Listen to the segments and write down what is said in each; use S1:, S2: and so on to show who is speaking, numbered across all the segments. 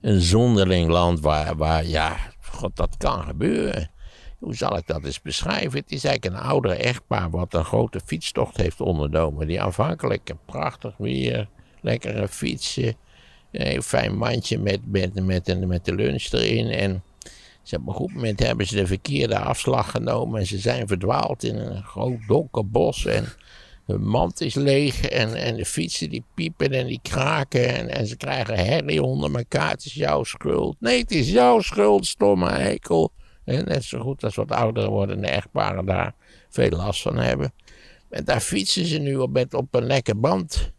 S1: een zonderling land waar, waar ja, god, dat kan gebeuren. Hoe zal ik dat eens beschrijven? Het is eigenlijk een oudere echtpaar wat een grote fietstocht heeft ondernomen. Die aanvankelijk prachtig weer, lekkere fietsen, een fijn mandje met, met, met, met de lunch erin. En ze, op een goed moment hebben ze de verkeerde afslag genomen en ze zijn verdwaald in een groot donker bos. En de mand is leeg en, en de fietsen die piepen en die kraken en, en ze krijgen herrie onder elkaar. Het is jouw schuld. Nee, het is jouw schuld, stomme eikel. En net zo goed als wat ouderen worden, de echtparen daar veel last van hebben. En daar fietsen ze nu op, met, op een lekke band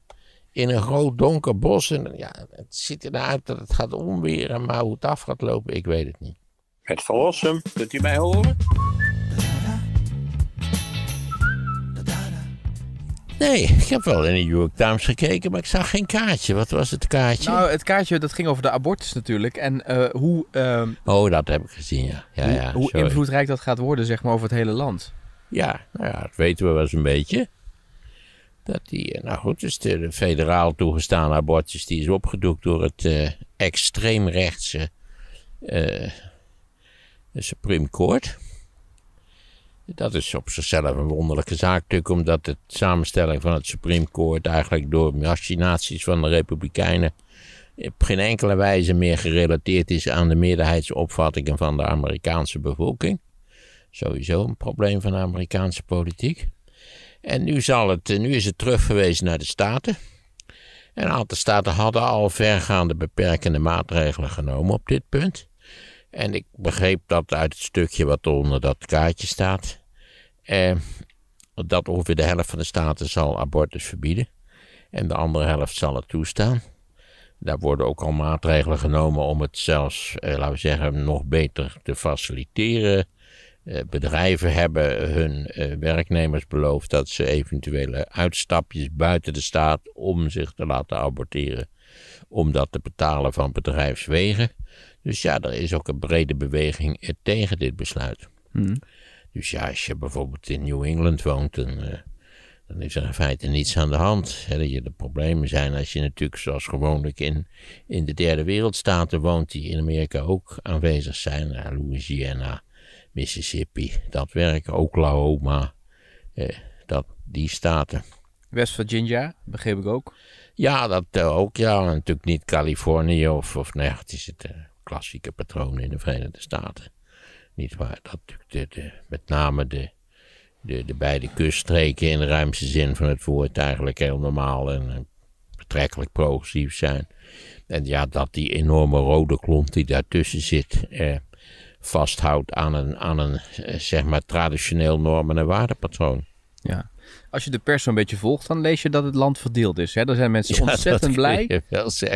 S1: in een groot donker bos. En ja, het ziet eruit dat het gaat omweren, maar hoe het af gaat lopen, ik weet het niet. Het verlossen, kunt u mij horen? Nee, ik heb wel in de New York Times gekeken, maar ik zag geen kaartje. Wat was het kaartje? Nou,
S2: het kaartje dat ging over de abortus natuurlijk. En eh, hoe. Ehm, oh, dat heb ik gezien, ja. ja, hoe, ja hoe, invloedrijk dat gaat worden, zeg maar, over het hele land. Ja, nou ja,
S1: dat weten we wel eens een beetje. Dat die, eh, nou goed, dus de, federaal toegestaan abortus, die is opgedoekt door het eh, extreemrechtse Supreme Court. Dat is op zichzelf een wonderlijke zaak natuurlijk, omdat de samenstelling van het Supreme Court eigenlijk door machinaties van de Republikeinen op geen enkele wijze meer gerelateerd is aan de meerderheidsopvattingen van de Amerikaanse bevolking. Sowieso een probleem van de Amerikaanse politiek. En nu, zal het, nu is het teruggewezen naar de staten. En een aantal staten hadden al vergaande beperkende maatregelen genomen op dit punt. En ik begreep dat uit het stukje wat onder dat kaartje staat eh, dat ongeveer de helft van de staten zal abortus verbieden. En de andere helft zal het toestaan. Daar worden ook al maatregelen genomen om het zelfs, eh, laten we zeggen, nog beter te faciliteren. Eh, bedrijven hebben hun eh, werknemers beloofd dat ze eventuele uitstapjes buiten de staat om zich te laten aborteren, om dat te betalen van bedrijfswegen. Dus ja, er is ook een brede beweging tegen dit besluit. Hmm. Dus ja, als je bijvoorbeeld in New England woont, dan, eh, dan is er in feite niets aan de hand. De problemen zijn als je natuurlijk zoals gewoonlijk in, in de derde wereldstaten woont, die in Amerika ook aanwezig zijn. Louisiana, Mississippi, dat werk, Oklahoma, eh, dat, die staten.
S2: West Virginia, begreep ik ook.
S1: Ja, dat eh, ook, ja. Natuurlijk niet Californië of, of nee, nou het is het klassieke patroon in de Verenigde Staten. Niet waar dat de, de, met name de, de, de beide kuststreken in de ruimste zin van het woord eigenlijk heel normaal en betrekkelijk progressief zijn. En ja, dat die enorme rode klont die daartussen zit eh, vasthoudt aan een, aan een eh, zeg maar traditioneel normen- en waardepatroon. Ja,
S2: als je de pers zo'n beetje volgt, dan lees je dat het land verdeeld is. Hè? Er zijn mensen ontzettend blij.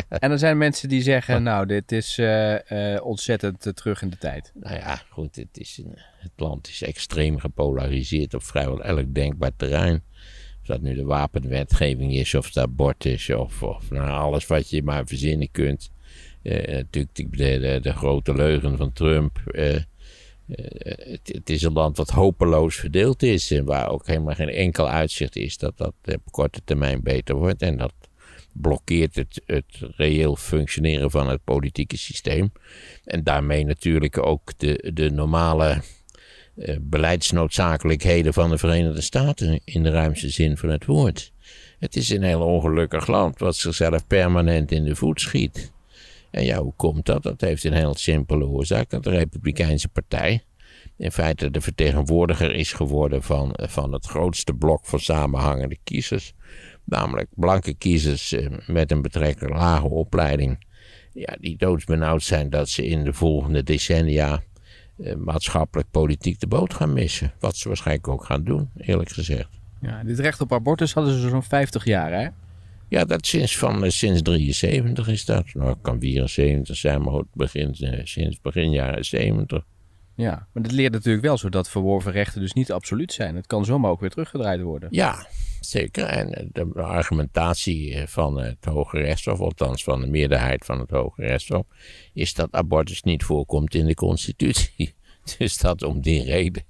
S2: En er zijn mensen die zeggen, oh. nou, dit is eh, eh, ontzettend eh, terug in de tijd. Nou ja, goed, het, is het land is
S1: extreem gepolariseerd op vrijwel elk denkbaar terrein. Of dat nu de wapenwetgeving is, of het abort is, of, of nou, alles wat je maar verzinnen kunt. natuurlijk de, de, de, grote leugen van Trump. Eh, het, is een land wat hopeloos verdeeld is en waar ook helemaal geen enkel uitzicht is dat dat op korte termijn beter wordt. En dat blokkeert het, het reëel functioneren van het politieke systeem. En daarmee natuurlijk ook de, de normale uh, beleidsnoodzakelijkheden van de Verenigde Staten in de ruimste zin van het woord. Het is een heel ongelukkig land wat zichzelf permanent in de voet schiet. En ja, hoe komt dat? Dat heeft een heel simpele oorzaak. Dat de Republikeinse Partij in feite de vertegenwoordiger is geworden van, eh, van het grootste blok van samenhangende kiezers. Namelijk blanke kiezers eh, met een betrekkelijk lage opleiding. Ja, die doodsbenauwd zijn dat ze in de volgende decennia eh, maatschappelijk politiek de boot gaan missen. Wat ze waarschijnlijk ook gaan doen, eerlijk gezegd.
S2: Ja, dit recht op abortus hadden ze zo'n 50
S1: jaar, hè? Ja, dat sinds van eh, sinds 73 is dat. Nou, het kan 74 zijn, maar het begint eh, sinds begin jaren 70.
S2: Ja, maar dat leert natuurlijk wel zo dat verworven rechten dus niet absoluut zijn. Het kan zomaar ook weer teruggedraaid worden. Ja, zeker. En eh, de
S1: argumentatie van het Hoge Rechtshof, althans van de meerderheid van het Hoge Rechtshof, is dat abortus niet voorkomt in de Constitutie. Dus dat om die reden,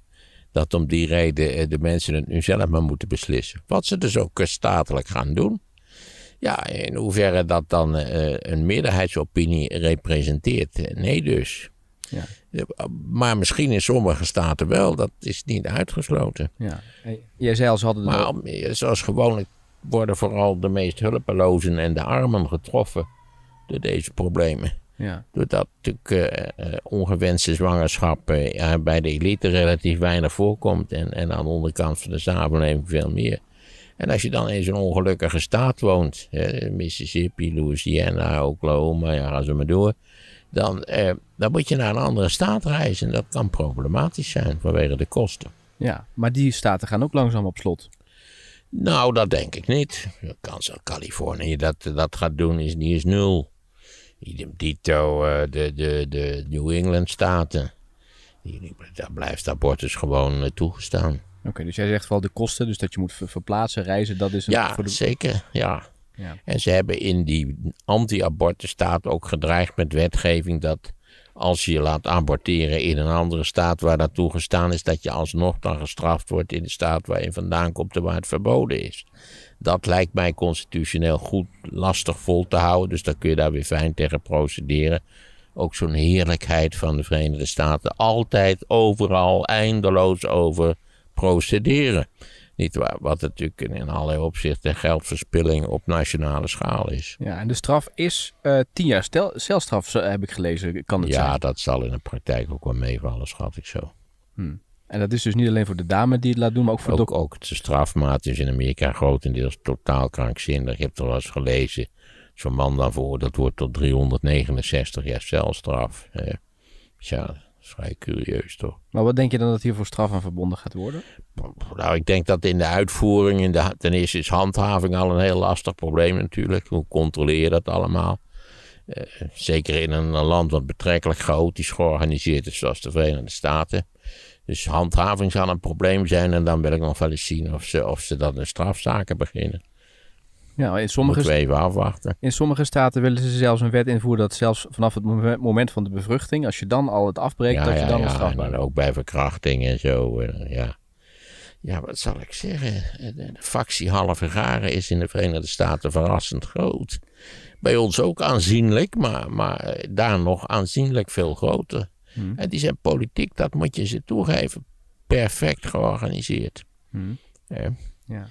S1: dat om die reden de mensen het nu zelf maar moeten beslissen. Wat ze dus ook statelijk gaan doen. Ja, in hoeverre dat dan eh, een meerderheidsopinie representeert, eh, nee dus. Ja. Maar misschien in sommige staten wel, dat is niet uitgesloten. Ja. Jij hadden... Maar eh, zoals gewoonlijk worden vooral de meest hulpelozen en de armen getroffen door deze problemen. Ja. Doordat natuurlijk ongewenste zwangerschappen bij de elite relatief weinig voorkomt en, en aan de onderkant van de samenleving veel meer. En als je dan in zo'n ongelukkige staat woont, Mississippi, Louisiana, Oklahoma, ja, gaan ze maar door. Dan, eh, dan moet je naar een andere staat reizen. En dat kan problematisch zijn vanwege de kosten. Ja, maar die staten gaan ook langzaam op slot. Nou, dat denk ik niet. De kans dat Californië dat, dat gaat doen is, niet nul. Idem dito, eh, de, de, de New England staten. Daar blijft abortus gewoon eh, toegestaan. Oké, dus jij zegt wel de kosten, dus dat je moet verplaatsen, reizen, dat is een... Ja, zeker, ja. ja. En ze hebben in die anti-abortenstaat ook gedreigd met wetgeving dat als je je laat aborteren in een andere staat waar dat toegestaan is, dat je alsnog dan gestraft wordt in de staat waar je vandaan komt en waar het verboden is. Dat lijkt mij constitutioneel goed lastig vol te houden, dus dan kun je daar weer fijn tegen procederen. Ook zo'n heerlijkheid van de Verenigde Staten, altijd, overal, eindeloos over procederen. Niet waar, wat natuurlijk in allerlei opzichten geldverspilling op nationale schaal is.
S2: Ja, en de straf is uh, tien jaar stel, celstraf, heb ik gelezen. Kan het ja, dat zal in de praktijk ook wel meevallen, schat ik zo. Hmm. En dat is
S1: dus niet alleen voor de dame die het laat doen, maar ook voor ook, de... Ook de strafmaat is in Amerika grotendeels totaal krankzinnig. Je hebt er wel eens gelezen, zo'n man daarvoor dat wordt tot 369 jaar celstraf. Uh, ja, vrij curieus toch.
S2: Maar wat denk je dan dat hier voor straf aan verbonden gaat worden?
S1: Nou, ik denk dat in de uitvoering, in de, ten eerste is handhaving al een heel lastig probleem natuurlijk. Hoe controleer je dat allemaal? Eh, zeker in een, land wat betrekkelijk chaotisch georganiseerd is, zoals de Verenigde Staten. Dus handhaving zal een probleem zijn en dan wil ik nog wel eens zien of ze, of ze dan in strafzaken beginnen.
S2: Ja, nou, in sommige, In sommige staten willen ze zelfs een wet invoeren dat zelfs vanaf het moment van de bevruchting, als je dan al het afbreekt, dat je dan al strafbaar maar ook bij verkrachting en zo.
S1: Eh, ja. ja, wat zal ik zeggen? Eh, de factie halve garen is in de Verenigde Staten verrassend groot. Bij ons ook aanzienlijk, maar, maar eh, daar nog aanzienlijk veel groter. Hmm. En die zijn politiek, dat moet je ze toegeven, perfect georganiseerd. Hmm. ja.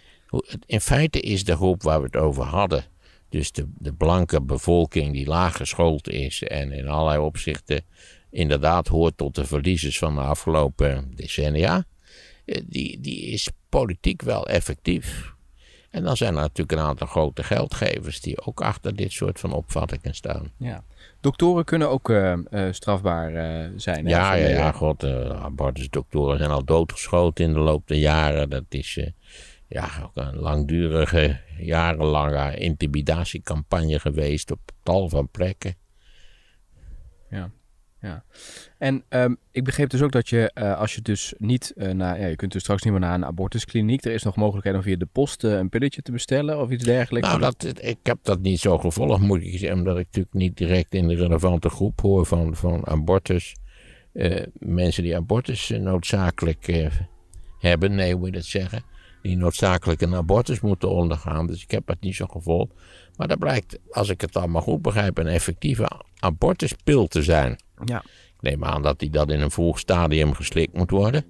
S1: In feite is de groep waar we het over hadden, dus de, de blanke bevolking die laag geschoold is en in allerlei opzichten inderdaad hoort tot de verliezers van de afgelopen decennia, eh, die, die is politiek wel effectief. En dan zijn er natuurlijk een aantal grote geldgevers die ook achter dit soort van opvattingen staan. Ja. Doktoren kunnen
S2: ook eh, eh, strafbaar zijn. Ja, ja, ja,
S1: god, abortusdoktoren zijn al doodgeschoten in de loop der jaren. Dat is ja, ook een langdurige, jarenlange intimidatiecampagne geweest op tal van plekken.
S2: Ja, ja. En ehm, ik begreep dus ook dat je, eh, als je dus niet eh, naar, ja, je kunt dus straks niet meer naar een abortuskliniek. Er is nog mogelijkheid om via de post eh, een pilletje te bestellen of iets dergelijks. Nou, dat, ik heb dat niet zo gevolgd, moet ik zeggen, omdat ik natuurlijk niet direct in de relevante groep
S1: hoor van, van abortus. mensen die abortus noodzakelijk hebben, nee, hoe moet je dat zeggen? die noodzakelijk een abortus moeten ondergaan. Dus ik heb dat niet zo gevoeld, Maar dat blijkt, als ik het allemaal goed begrijp, een effectieve abortuspil te zijn. Ja. Ik neem aan dat die dat in een vroeg stadium geslikt moet worden.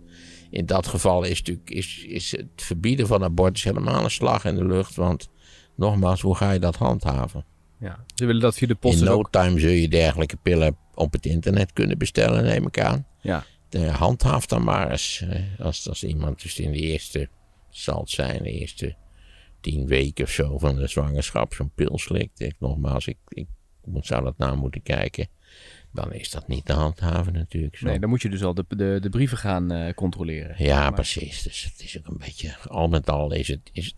S1: In dat geval is, natuurlijk, is, is het verbieden van abortus helemaal een slag in de lucht. Want nogmaals, hoe ga je dat handhaven?
S2: Ja, ze willen dat via de post. In dus no
S1: time zul je dergelijke pillen op het internet kunnen bestellen, neem ik aan. Ja. Eh, handhaaf dan maar eens. Eh, als, als iemand dus in de eerste zal het zijn, de eerste tien weken of zo van de zwangerschap zo'n pil slikt. Ik, nogmaals, ik, ik zou dat na moeten kijken. Dan is dat niet te handhaven natuurlijk. Zo. Nee, dan moet je dus al de, de, de brieven gaan eh, controleren. Ja, precies. Dus het is ook een beetje, al met al is het, is het,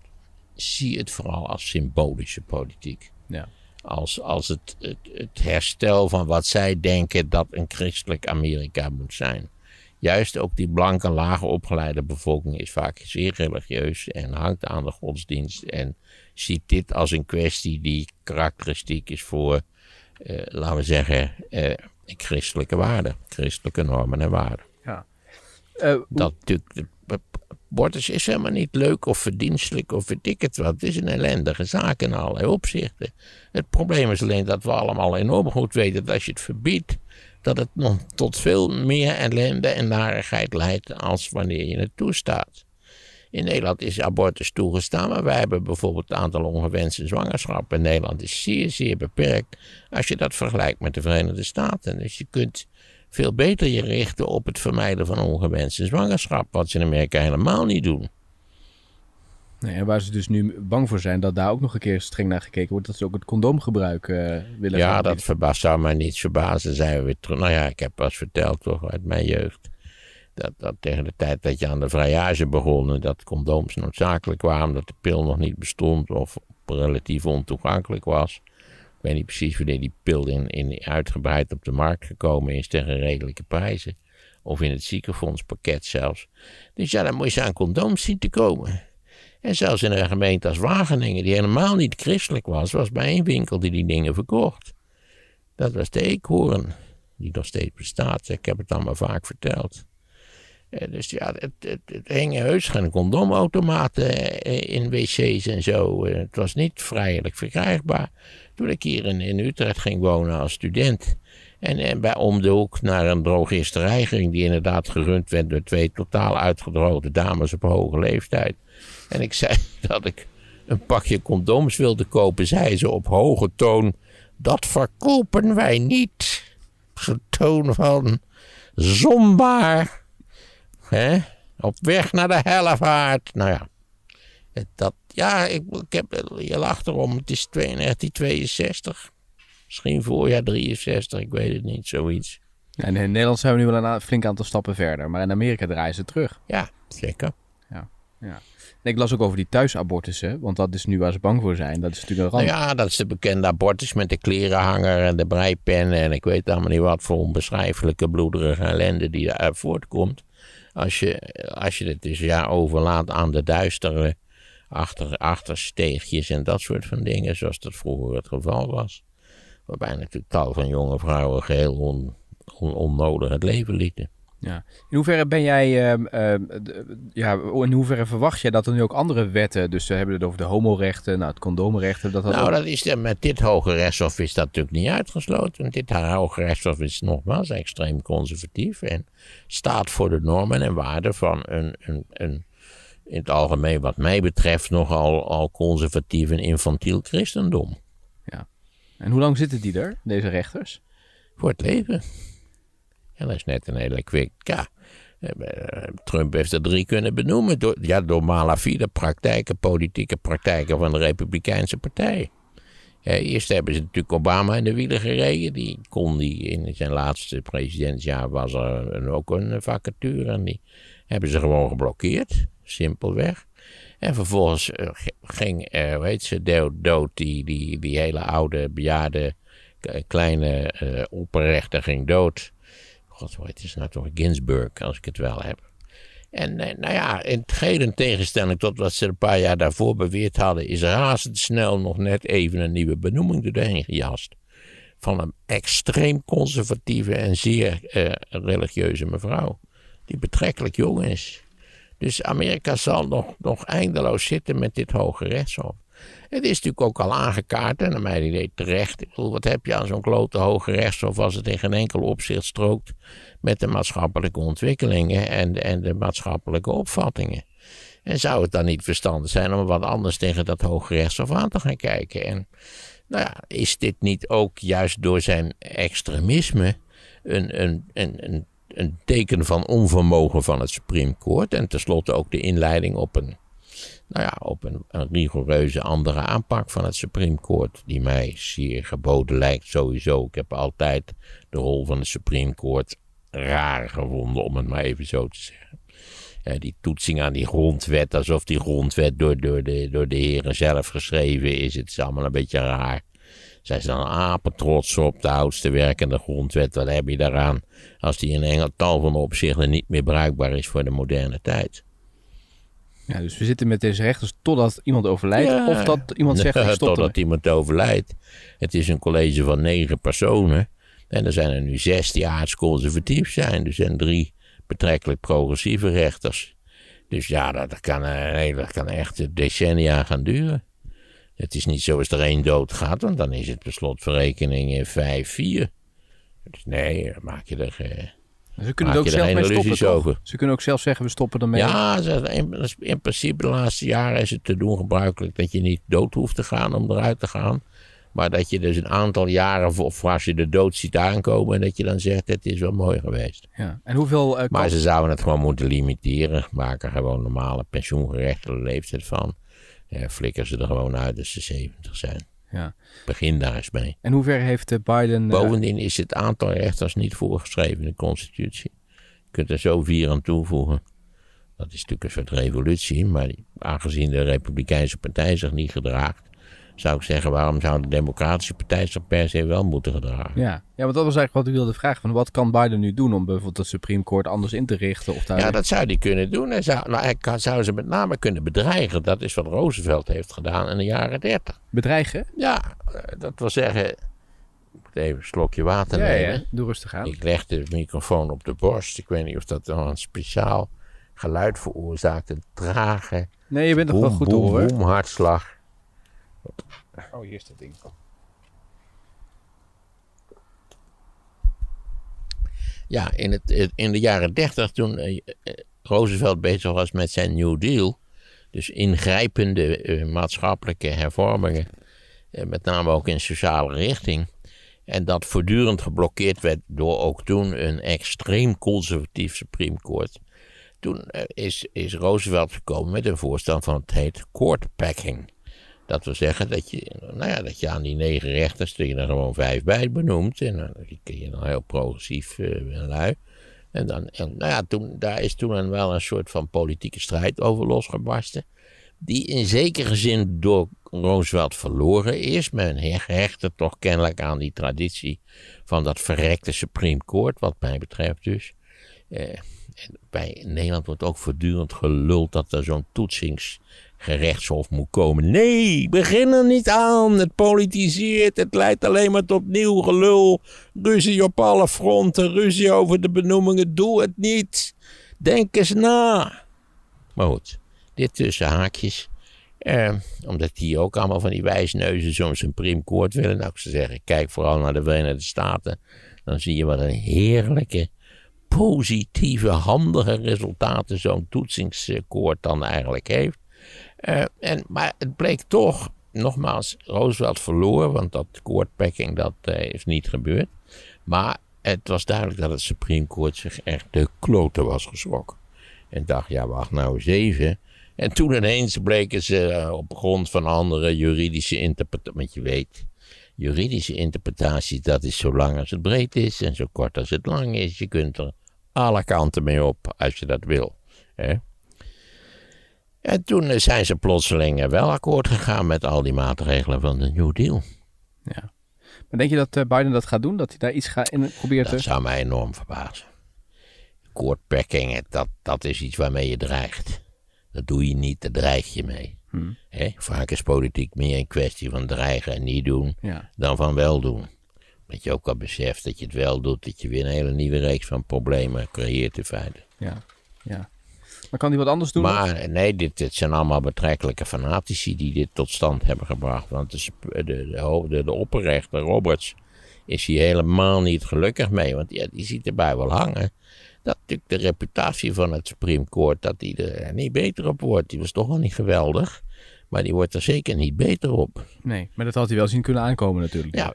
S1: zie het vooral als symbolische politiek. Ja. Als, als het, het, het herstel van wat zij denken dat een christelijk Amerika moet zijn. Juist ook die blanke, lage opgeleide bevolking is vaak zeer religieus en hangt aan de godsdienst en ziet dit als een kwestie die karakteristiek is voor, eh, laten we zeggen, eh, christelijke waarden, christelijke normen en waarden.
S2: Ja. Eh, dat
S1: natuurlijk, abortus is helemaal niet leuk of verdienstelijk of weet want het Het is een ellendige zaak in allerlei opzichten. Het probleem is alleen dat we allemaal enorm goed weten dat als je het verbiedt, dat het nog tot veel meer ellende en narigheid leidt als wanneer je het toestaat. In Nederland is abortus toegestaan, maar wij hebben bijvoorbeeld het aantal ongewenste zwangerschappen in Nederland is zeer, zeer beperkt als je dat vergelijkt met de Verenigde Staten. Dus je kunt veel beter je richten op het vermijden van ongewenste zwangerschap, wat ze in Amerika helemaal niet doen
S2: en nou waar ze dus nu bang voor zijn dat daar ook nog een keer streng naar gekeken wordt, dat ze ook het condoomgebruik uh, willen. Ja, dat
S1: verbaast, zou mij niet verbazen. Zijn we weer terug. Nou ja, ik heb pas verteld toch uit mijn jeugd. Dat, dat tegen de tijd dat je aan de vrijage begon dat condooms noodzakelijk waren, dat de pil nog niet bestond of relatief ontoegankelijk was. Ik weet niet precies wanneer die pil in, in, uitgebreid op de markt gekomen is tegen redelijke prijzen. Of in het ziekenfondspakket zelfs. Dus ja, dan moet je aan condooms zien te komen. En zelfs in een gemeente als Wageningen, die helemaal niet christelijk was, was bij een winkel die die dingen verkocht. Dat was de Eekhoorn, die nog steeds bestaat. Ik heb het dan maar vaak verteld. Eh, dus ja, het, het, hingen heus geen condoomautomaten eh, in wc's en zo. Eh, het was niet vrijelijk verkrijgbaar. Toen ik hier in Utrecht ging wonen als student, en, en, eh, bij om de hoek naar een drogisterij ging, die inderdaad gerund werd door twee totaal uitgedroogde dames op hoge leeftijd. En ik zei dat ik een pakje condooms wilde kopen, zei ze op hoge toon: Dat verkopen wij niet. Zo'n toon van zombaar. hè? Op weg naar de hellevaart. Nou ja, dat, ja ik, ik heb, je lacht
S2: erom, het is 1962. Misschien voorjaar 63, ik weet het niet, zoiets. En in Nederland zijn we nu wel een flink aantal stappen verder. Maar in Amerika draaien ze terug. Ja, zeker. Ja, ja. En ik las ook over die thuisabortussen. Want dat is nu waar ze bang voor
S1: zijn. Dat is natuurlijk een ramp. Nou ja, dat is de bekende abortus met de klerenhanger en de breipen. En ik weet allemaal niet wat voor onbeschrijfelijke bloederige ellende die daar eh, voortkomt. Als je, als je het dus ja overlaat aan de duistere achter, achtersteegjes en dat soort van dingen. Zoals dat vroeger het geval was. Waarbij natuurlijk tal van jonge vrouwen geheel on, on, onnodig het leven lieten.
S2: Ja. In hoeverre ben jij, ehm, ehm, ja, in hoeverre verwacht jij dat er nu ook andere wetten, dus we hebben het over de homorechten, nou, het condoomrechten. Dat dat nou, dat is, eh, met dit hoge rechtshof is dat natuurlijk niet uitgesloten. dit hoge rechtshof
S1: is nogmaals extreem conservatief en staat voor de normen en waarden van een, een, een in het algemeen, wat mij betreft, nogal al conservatief en infantiel christendom. En hoe lang zitten die er, deze rechters? Voor het leven. Ja, dat is net een hele kwik. Ja, eh, Trump heeft er drie kunnen benoemen. Door, ja, door malafide praktijken, politieke praktijken van de Republikeinse Partij. eerst hebben ze natuurlijk Obama in de wielen gereden. Die kon die, in zijn laatste presidentsjaar was er ook een vacature. En die hebben ze gewoon geblokkeerd. Simpelweg. En vervolgens eh, ging, weet je, ze, Dood, die, die, die hele oude, bejaarde, kleine uh, opperrechter ging dood. God, het is nou toch? Ginsburg, als ik het wel heb. En eh, nou ja, in het tegenstelling tot wat ze een paar jaar daarvoor beweerd hadden, is razendsnel nog net even een nieuwe benoeming erdoorheen gejast. Van een extreem conservatieve en zeer religieuze mevrouw, die betrekkelijk jong is. Dus Amerika zal nog, nog eindeloos zitten met dit hoge rechtshof. Het is natuurlijk ook al aangekaart en naar mijn idee terecht. wat heb je aan zo'n klote hoge rechtshof als het in geen enkel opzicht strookt met de maatschappelijke ontwikkelingen en, en de maatschappelijke opvattingen? En zou het dan niet verstandig zijn om wat anders tegen dat hoge rechtshof aan te gaan kijken? En nou ja, is dit niet ook juist door zijn extremisme een, een, een, een een teken van onvermogen van het Supreme Court. En tenslotte ook de inleiding op een, nou ja, op een, rigoureuze andere aanpak van het Supreme Court. Die mij zeer geboden lijkt sowieso. Ik heb altijd de rol van het Supreme Court raar gevonden, om het maar even zo te zeggen. die toetsing aan die grondwet, alsof die grondwet door, door, de, door de heren zelf geschreven is. Het is allemaal een beetje raar. Zijn ze dan apetrots op de oudste werkende grondwet? Wat heb je daaraan als die in een tal van opzichten niet meer bruikbaar is voor de moderne tijd?
S2: Ja, dus we zitten met deze rechters totdat iemand overlijdt of dat iemand zegt... dat stop totdat
S1: iemand overlijdt. Het is een college van negen personen. En er zijn er nu zes die aardsconservatief zijn. Dus zijn drie betrekkelijk progressieve rechters. Dus ja, dat kan, dat eh, kan echt decennia gaan duren. Het is niet zo als er één dood gaat, want dan is het per slotverrekening 5-4. Eh, dus nee,
S2: nee, maak je er. Eh, ze kunnen ook zelf mee stoppen, over. Ze kunnen ook zelf zeggen, we stoppen ermee. Ja,
S1: in, principe de laatste jaren is het te doen gebruikelijk dat je niet dood hoeft te gaan om eruit te gaan. Maar dat je dus een aantal jaren, of als je de dood ziet aankomen, en dat je dan zegt, het is wel mooi geweest. Ja. En hoeveel, eh, maar ze zouden het gewoon moeten limiteren. Maken gewoon normale pensioengerechte leeftijd van ja, flikker ze er gewoon uit als ze 70 zijn. Ja. Begin daar eens mee. En hoe ver heeft eh, Biden... Eh, Bovendien is het aantal rechters niet voorgeschreven in de Constitutie. Je kunt er zo vier aan toevoegen. Dat is natuurlijk een soort revolutie, maar aangezien de Republikeinse Partij zich niet gedraagt, zou ik zeggen, waarom zou de Democratische Partij zich per se wel moeten gedragen?
S2: Ja, ja want dat was eigenlijk wat u wilde vragen. Van wat kan Biden nu doen om bijvoorbeeld het Supreme Court anders in te richten? Of daar... Ja, dat zou hij kunnen doen. Hij
S1: zou, nou, hij zou ze met name kunnen bedreigen. Dat is wat Roosevelt heeft gedaan in de jaren dertig. Bedreigen? Ja, eh, dat wil zeggen, even een slokje water nemen.
S2: doe rustig aan. Ik
S1: leg de microfoon op de borst. Ik weet niet of dat dan een speciaal geluid veroorzaakt. Een trage... Nee, je bent toch wel goed boom, hoor. Boom, hartslag.
S2: Oh, hier is dat ding.
S1: Ja, in, het, in de jaren dertig, toen eh, eh, Roosevelt bezig was met zijn New Deal, dus ingrijpende eh, maatschappelijke hervormingen, met name ook in sociale richting, en dat voortdurend geblokkeerd werd door ook toen een extreem conservatief Supreme Court. Toen is, is Roosevelt gekomen met een voorstel van het heet court packing. Dat wil zeggen dat je, nou ja, dat je aan die negen rechters dat er gewoon vijf bij benoemt. En dan, kun je dan heel progressief uh, lui. En, dan, en nou ja, toen, daar is toen wel een soort van politieke strijd over losgebarsten. Die in zekere zin door Roosevelt verloren is. Men hechter toch kennelijk aan die traditie van dat verrekte Supreme Court, wat mij betreft dus. Eh, bij Nederland wordt ook voortdurend geluld dat er zo'n toetsings gerechtshof moet komen. Nee, begin er niet aan. Het politiseert, het leidt alleen maar tot nieuw gelul. Ruzie op alle fronten, ruzie over de benoemingen. Doe het niet. Denk eens na. Maar goed, dit tussen haakjes. Eh, omdat die ook allemaal van die wijsneuzen zo'n een willen. Nou, ik zou zeggen, kijk vooral naar de Verenigde Staten. Dan zie je wat een heerlijke, positieve, handige resultaten zo'n toetsingskoord dan eigenlijk heeft. Eh, en, maar het bleek toch, nogmaals, Roosevelt verloor, want dat courtpacking dat eh, is niet gebeurd. Maar het was duidelijk dat het Supreme Court zich echt de kloten was geschrokken. En dacht, ja wacht nou zeven. En toen ineens bleken ze eh, op grond van andere juridische interpretaties, want je weet, juridische interpretaties, dat is zo lang als het breed is en zo kort als het lang is. Je kunt er alle kanten mee op als je dat wil. Hè? En toen eh, zijn ze plotseling eh, wel akkoord gegaan met al die maatregelen van de New Deal. Ja. Maar denk je dat eh, Biden dat gaat doen? Dat hij daar iets gaat in probeert dat te... Dat zou mij enorm verbazen. Koordpekking, dat, dat is iets waarmee je dreigt. Dat doe je niet, daar dreig je mee. He? Hmm. Vaak is politiek meer een kwestie van dreigen en niet doen dan van wel doen. Dat je ook al beseft dat je het wel doet, dat je weer een hele nieuwe reeks van problemen creëert in feite.
S2: Ja, ja. Maar kan hij wat
S1: anders doen? Maar nee, dit, dit zijn allemaal betrekkelijke fanatici die dit tot stand hebben gebracht. Want de, de, de, opperrechter Roberts is hier helemaal niet gelukkig mee. Want ja, die ziet erbij wel hangen. Dat natuurlijk de reputatie van het Supreme Court, dat die er niet beter op wordt. Die was toch wel niet geweldig. Maar die wordt er zeker niet beter op.
S2: Nee, maar dat had hij wel zien kunnen aankomen natuurlijk. Ja.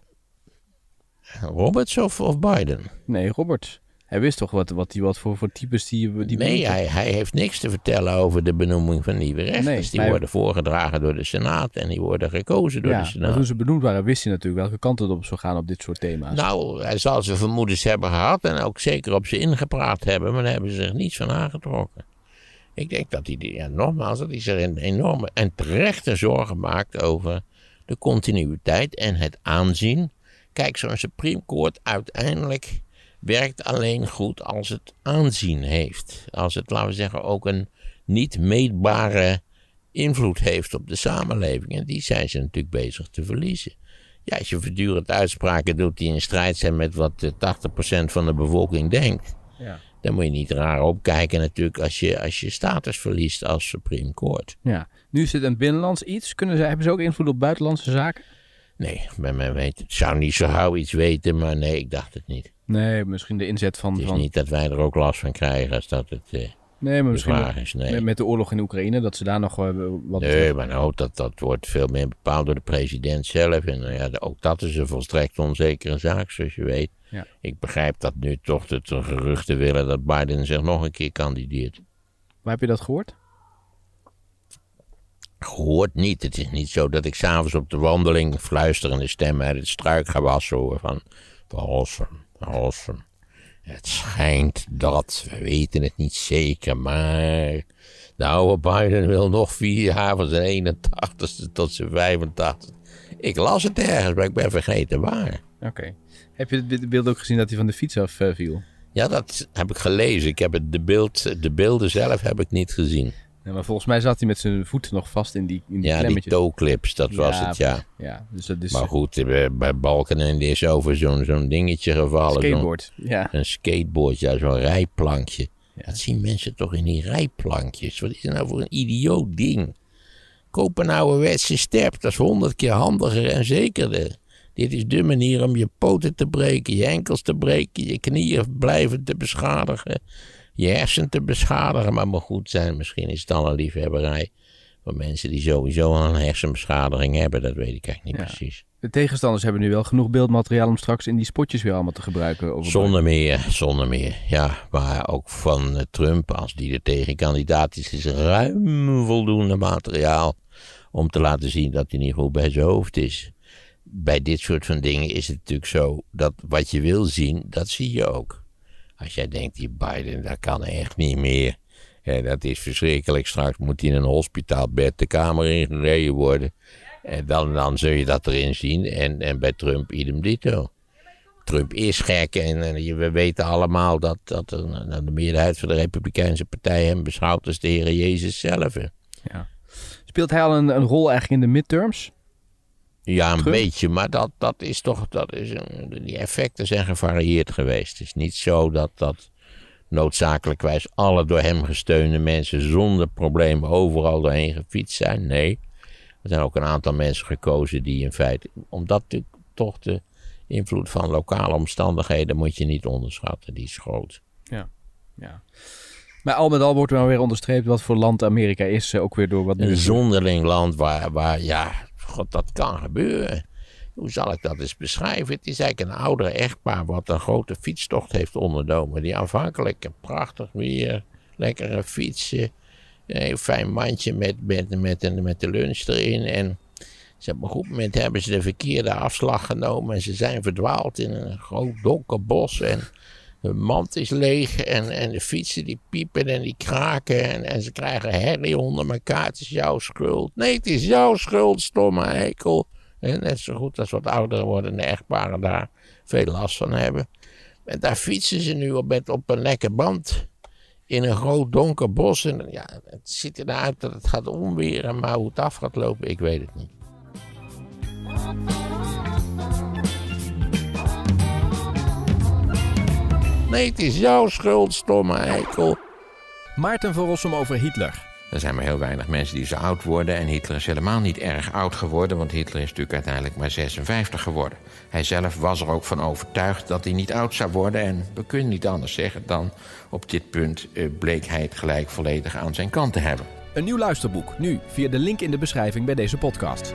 S2: Roberts of, of Biden? Nee, Roberts. Hij wist toch wat, wat, die, wat voor, voor types die... die nee, hij, hij heeft niks te
S1: vertellen over de benoeming van nieuwe rechters. die worden voorgedragen door de Senaat en die worden gekozen door de Senaat. Maar toen ze
S2: benoemd waren, wist hij natuurlijk welke kant het op zou gaan op dit soort thema's.
S1: Nou, hij zal ze vermoedens hebben gehad en ook zeker op ze ingepraat hebben, maar daar hebben ze zich niets van aangetrokken. Ik denk dat hij, ja, nogmaals, dat hij zich een enorme en terechte zorgen maakt over de continuïteit en het aanzien. Kijk, zo'n Supreme Court uiteindelijk werkt alleen goed als het aanzien heeft. Als het, laten we zeggen, ook een niet meetbare invloed heeft op de samenleving. En die zijn ze natuurlijk bezig te verliezen. Ja, als je voortdurend uitspraken doet die in strijd zijn met wat 80% van de bevolking denkt. Ja. Dan moet je niet raar opkijken natuurlijk als je, als je status verliest als Supreme Court.
S2: Ja, nu is het een binnenlands iets. Kunnen ze, hebben ze ook invloed op buitenlandse zaken?
S1: Nee, bij mij weet. Ik zou niet zo gauw iets weten, maar nee, ik dacht het niet.
S2: Nee, misschien de inzet van... Het is niet dat
S1: wij er ook last van krijgen als dat het... Eh,
S2: nee, maar misschien is, Met, de oorlog in Oekraïne, dat ze daar nog eh, wat... Nee, maar nou,
S1: dat, dat wordt veel meer bepaald door de president zelf. En nou ja, ook dat is een volstrekt onzekere zaak, zoals je weet. Ja. Ik begrijp dat nu toch dat er geruchten willen dat Biden zich nog een keer kandideert.
S2: Waar heb je dat gehoord?
S1: Gehoord niet. Het is niet zo dat ik s'avonds op de wandeling fluisterende stemmen uit het struik ga wassen hoor. Van, van het schijnt dat, we weten het niet zeker, maar de oude Biden wil nog vier jaar van zijn 81ste tot zijn 85 Ik las het ergens, maar ik ben vergeten waar.
S2: Oké. Heb je het beeld ook gezien dat hij van de fiets af eh, viel?
S1: Ja, dat heb ik gelezen. Ik heb het, de, beeld, de beelden zelf heb ik niet gezien.
S2: Ja, maar volgens mij zat hij met zijn voet nog vast in die, in die ja, klemmetjes. die toeclips, dat was het, ja. ja dus dat is... Maar eh, goed,
S1: eh, bij Balkenende is over zo'n zo'n dingetje gevallen. Skateboard, ja. Een skateboard, ja, zo'n rijplankje. Dat zien mensen toch in die rijplankjes. Wat is dat nou voor een idioot ding? Koop een ouderwetse sterp, dat is honderd keer handiger en zekerder. Dit is de manier om je poten te breken, je enkels te breken, je knieën blijven te beschadigen je hersen te beschadigen. Maar moet goed zijn, misschien is het dan een liefhebberij. Van mensen die sowieso al een hersenbeschadiging hebben, dat weet ik eigenlijk niet precies.
S2: De tegenstanders hebben nu wel genoeg beeldmateriaal om straks in die spotjes weer allemaal te gebruiken. Over zonder
S1: meer, zonder meer.
S2: Ja, maar ook van eh, Trump, als die de tegenkandidaat is,
S1: is ruim voldoende materiaal om te laten zien dat hij niet goed bij zijn hoofd is. Bij dit soort van dingen is het natuurlijk zo dat wat je wil zien, dat zie je ook. Als jij denkt, die Biden, dat kan echt niet meer. En eh, dat is verschrikkelijk. Straks moet hij in een hospitaalbed de kamer ingereden worden. En eh, dan, dan zul je dat erin zien. En, en bij Trump idem dito. Trump is gek en, we weten allemaal dat, dat de, de meerderheid van de Republikeinse Partij hem beschouwt als de Heer Jezus zelf.
S2: Ja. Speelt hij al een, een rol eigenlijk in de midterms?
S1: Ja, een beetje, maar dat, dat is toch. Dat is, die effecten zijn gevarieerd geweest. Het is niet zo dat dat noodzakelijkwijs alle door hem gesteunde mensen zonder problemen overal doorheen gefietst zijn. Nee, er zijn ook een aantal mensen gekozen die in feite. Omdat toch de invloed van lokale omstandigheden moet je niet
S2: onderschatten, die is groot. Ja, ja. Maar al met al wordt er wel weer onderstreept wat voor land Amerika is, eh, ook weer door wat. Een zonderling land waar, waar ja,
S1: god, dat kan gebeuren. Hoe zal ik dat eens beschrijven? Het is eigenlijk een oudere echtpaar wat een grote fietstocht heeft ondernomen. Die aanvankelijk een prachtig weer, lekkere fietsen, een fijn mandje met, met, met, met de lunch erin. En ze, op een goed moment hebben ze de verkeerde afslag genomen en ze zijn verdwaald in een groot donker bos. En hun mand is leeg en, en de fietsen die piepen en die kraken en, en ze krijgen herrie onder elkaar. Het is jouw schuld. Nee, het is jouw schuld, stomme eikel. En eh, net zo goed als wat ouderen worden, de echtparen daar veel last van hebben. En daar fietsen ze nu op, met, op een lekke band in een groot donker bos. En ja, het ziet eruit dat het gaat omweren, maar hoe het af gaat lopen, ik weet het niet. Nee, het is jouw schuld, stomme eikel. Maarten van over Hitler. Er zijn maar heel weinig mensen die zo oud worden. En Hitler is helemaal niet erg oud geworden, want Hitler is natuurlijk uiteindelijk maar 56 geworden. Hij zelf was er ook van overtuigd dat hij niet oud zou worden. En we kunnen niet anders zeggen dan op dit punt eh, bleek hij het gelijk volledig aan zijn kant
S2: te hebben. Een nieuw luisterboek, nu via de link in de beschrijving bij deze podcast.